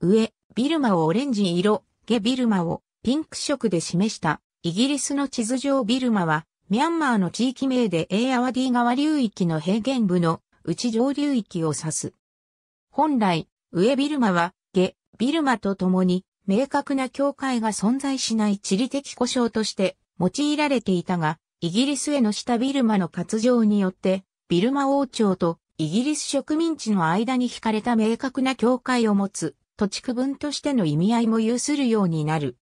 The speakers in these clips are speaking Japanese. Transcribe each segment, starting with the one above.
上、ビルマをオレンジ色、下ビルマをピンク色で示したイギリスの地図上ビルマはミャンマーの地域名でエーアワディ川流域の平原部の内上流域を指す。本来、上ビルマは下ビルマと共に明確な境界が存在しない地理的故障として用いられていたが、イギリスへの下ビルマの割上によってビルマ王朝とイギリス植民地の間に引かれた明確な境界を持つ土地区分としての意味合いも有するようになる。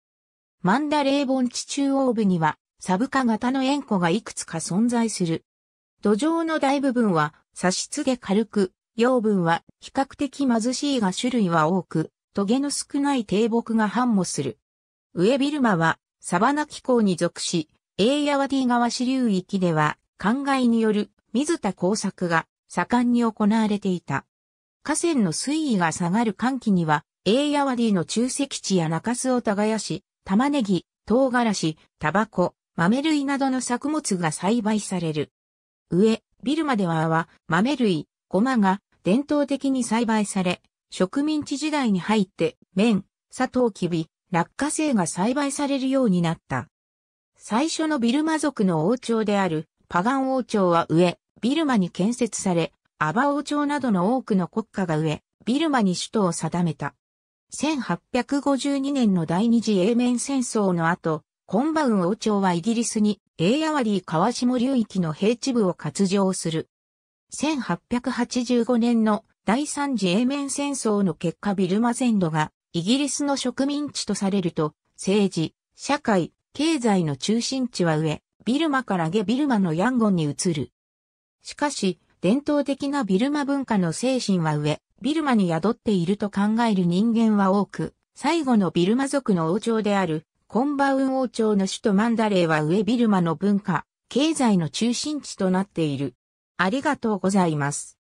マンダレー盆地中央部には、サブカ型の塩湖がいくつか存在する。土壌の大部分は、差し付け、軽く、養分は比較的貧しいが種類は多く、トゲの少ない低木が繁茂する。上ビルマは、サバナ気候に属し、エイヤワディ川支流域では、灌漑による水田工作が盛んに行われていた。河川の水位が下がる寒気には、エイヤワディの中石地や中洲を耕し、玉ねぎ、唐辛子、タバコ、豆類などの作物が栽培される。上、ビルマでは豆類、ごまが伝統的に栽培され、植民地時代に入って、麺、砂糖きび、落花生が栽培されるようになった。最初のビルマ族の王朝であるパガン王朝は上、ビルマに建設され、アバ王朝などの多くの国家が上、ビルマに首都を定めた。1852年の第二次英明戦争の後、コンバウン王朝はイギリスにエイアワリー川下流域の平地部を割譲する。1885年の第三次英明戦争の結果ビルマ全土がイギリスの植民地とされると、政治、社会、経済の中心地は上、ビルマからゲビルマのヤンゴンに移る。しかし、伝統的なビルマ文化の精神は上、ビルマに宿っていると考える人間は多く、最後のビルマ族の王朝である、コンバウン王朝の首都マンダレーは上ビルマの文化、経済の中心地となっている。ありがとうございます。